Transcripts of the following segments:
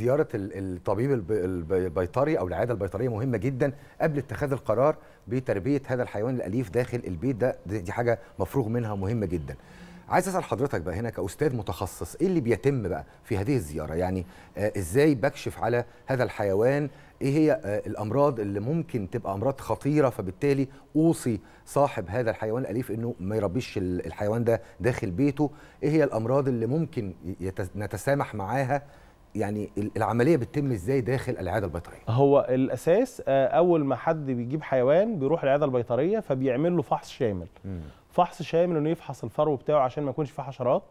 زياره الطبيب البيطري او العياده البيطريه مهمه جدا قبل اتخاذ القرار بتربيه هذا الحيوان الاليف داخل البيت ده دي حاجه مفروغ منها مهمه جدا عايز اسال حضرتك بقى هنا كاستاذ متخصص ايه اللي بيتم بقى في هذه الزياره يعني آه ازاي بكشف على هذا الحيوان ايه هي آه الامراض اللي ممكن تبقى امراض خطيره فبالتالي اوصي صاحب هذا الحيوان الاليف انه ما يربيش الحيوان ده داخل بيته ايه هي الامراض اللي ممكن نتسامح معاها يعني العمليه بتتم ازاي داخل العياده البيطريه هو الاساس آه، اول ما حد بيجيب حيوان بيروح العياده البيطريه فبيعمل له فحص شامل مم. فحص شامل انه يفحص الفرو بتاعه عشان ما يكونش فيه حشرات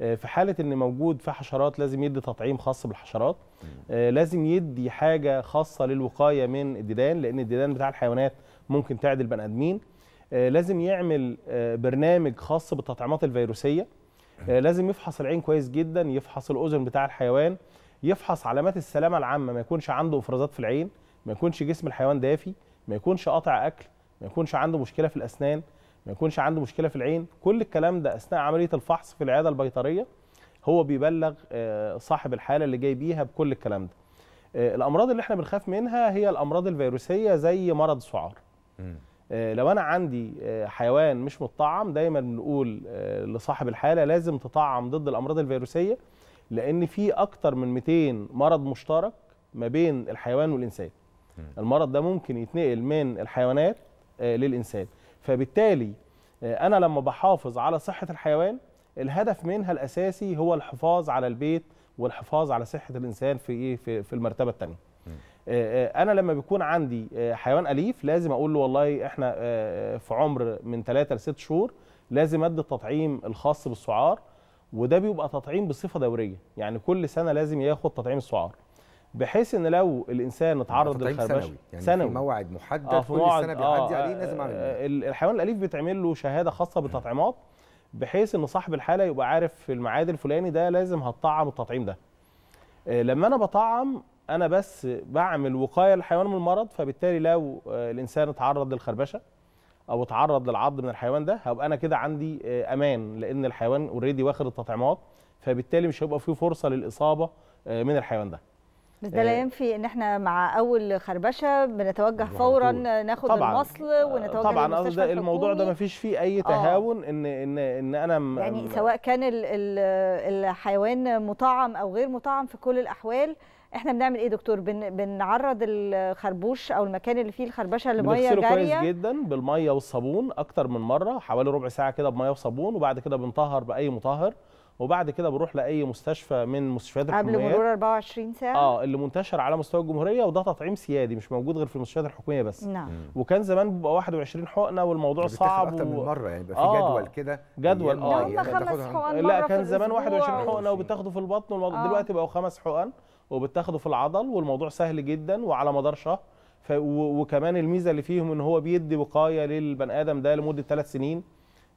آه، في حاله ان موجود فيه حشرات لازم يدي تطعيم خاص بالحشرات مم. آه، لازم يدي حاجه خاصه للوقايه من الديدان لان الديدان بتاع الحيوانات ممكن تعدي البني ادمين لازم يعمل برنامج خاص بالتطعيمات الفيروسيه آه، لازم يفحص العين كويس جدا يفحص الاذن بتاع الحيوان يفحص علامات السلامه العامه ما يكونش عنده افرازات في العين ما يكونش جسم الحيوان دافي ما يكونش قاطع اكل ما يكونش عنده مشكله في الاسنان ما يكونش عنده مشكله في العين كل الكلام ده اثناء عمليه الفحص في العياده البيطريه هو بيبلغ آه، صاحب الحاله اللي جاي بيها بكل الكلام ده آه، الامراض اللي احنا بنخاف منها هي الامراض الفيروسيه زي مرض السعار آه، لو انا عندي آه، حيوان مش متطعم دايما بنقول آه، لصاحب الحاله لازم تطعم ضد الامراض الفيروسيه لان في اكتر من 200 مرض مشترك ما بين الحيوان والانسان المرض ده ممكن يتنقل من الحيوانات للانسان فبالتالي انا لما بحافظ على صحه الحيوان الهدف منها الاساسي هو الحفاظ على البيت والحفاظ على صحه الانسان في ايه في المرتبه الثانيه آه، آه، انا لما بيكون عندي آه، حيوان اليف لازم اقول له والله احنا في عمر من 3 ل 6 شهور لازم ادي التطعيم الخاص بالسعار وده بيبقى تطعيم بصفه دوريه يعني كل سنه لازم ياخد تطعيم السعار بحيث ان لو الانسان اتعرض للخربشه سنوي يعني سنوي. في موعد محدد آه في كل موعد سنه بيعدي آه عليه لازم اعمل إيه؟ الحيوان الاليف بيتعمل له شهاده خاصه بالتطعيمات بحيث ان صاحب الحاله يبقى عارف في الميعاد الفلاني ده لازم هتطعم التطعيم ده لما انا بطعم انا بس بعمل وقايه للحيوان من المرض فبالتالي لو آه، الانسان اتعرض للخربشه او اتعرض للعض من الحيوان ده هبقى انا كده عندي آه، امان لان الحيوان اوريدي واخد التطعيمات فبالتالي مش هيبقى فيه فرصه للاصابه آه، من الحيوان ده بس ده آه. لا ينفي ان احنا مع اول خربشه بنتوجه فورا ناخد طبعا المصل آه، ونتوجه طبعا قصدي الموضوع ده ما فيش فيه اي آه. تهاون ان ان ان انا يعني سواء كان الحيوان مطعم او غير مطعم في كل الاحوال احنا بنعمل ايه دكتور بن بنعرض الخربوش او المكان اللي فيه الخربشه لميه جاريه كويس جدا بالميه والصابون اكتر من مره حوالي ربع ساعه كده بميه وصابون وبعد كده بنطهر باي مطهر وبعد كده بروح لاي مستشفى من مستشفيات الحكوميه قبل مرور 24 ساعه اه اللي منتشر على مستوى الجمهوريه وده تطعيم سيادي مش موجود غير في المستشفيات الحكوميه بس نعم وكان زمان بيبقى 21 حقنه والموضوع يعني صعب اكتر و... من مره يعني بيبقى في آه جدول كده جدول اه يعني لا كان زمان 21 حقنه وبتاخده في البطن والموضوع آه. دلوقتي بقوا خمس حقن وبتاخده في العضل والموضوع سهل جدا وعلى مدار شهر ف... و... وكمان الميزه اللي فيهم ان هو بيدي وقايه للبني ادم ده لمده ثلاث سنين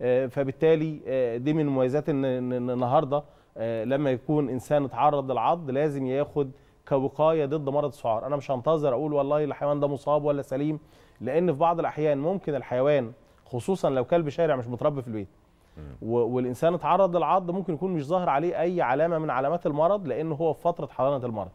آه، فبالتالي آه، دي من مميزات ان النهارده آه، لما يكون انسان اتعرض للعض لازم ياخد كوقايه ضد مرض السعار انا مش هنتظر اقول والله الحيوان ده مصاب ولا سليم لان في بعض الاحيان ممكن الحيوان خصوصا لو كلب شارع مش متربي في البيت والانسان اتعرض للعض ممكن يكون مش ظاهر عليه اي علامه من علامات المرض لان هو في فتره حضانه المرض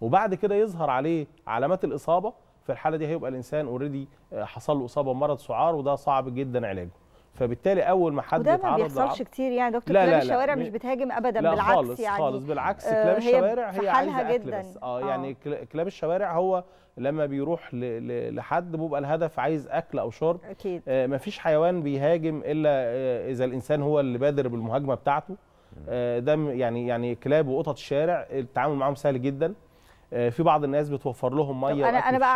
وبعد كده يظهر عليه علامات الاصابه في الحاله دي هيبقى الانسان اوريدي حصل له اصابه بمرض سعار وده صعب جدا علاجه فبالتالي اول ما حد وده ما بيحصلش كتير يعني دكتور كلاب الشوارع مش بتهاجم ابدا لا بالعكس خالص يعني خالص بالعكس آه كلاب الشوارع هي, هي عايزه جدا. اكل آه، بس اه يعني آه. كلاب الشوارع هو لما بيروح لحد بيبقى الهدف عايز اكل او شرب اكيد آه مفيش حيوان بيهاجم الا آه اذا الانسان هو اللي بادر بالمهاجمه بتاعته آه ده يعني يعني كلاب وقطط الشارع التعامل معاهم سهل جدا آه، في بعض الناس بتوفر لهم ميه انا انا بقى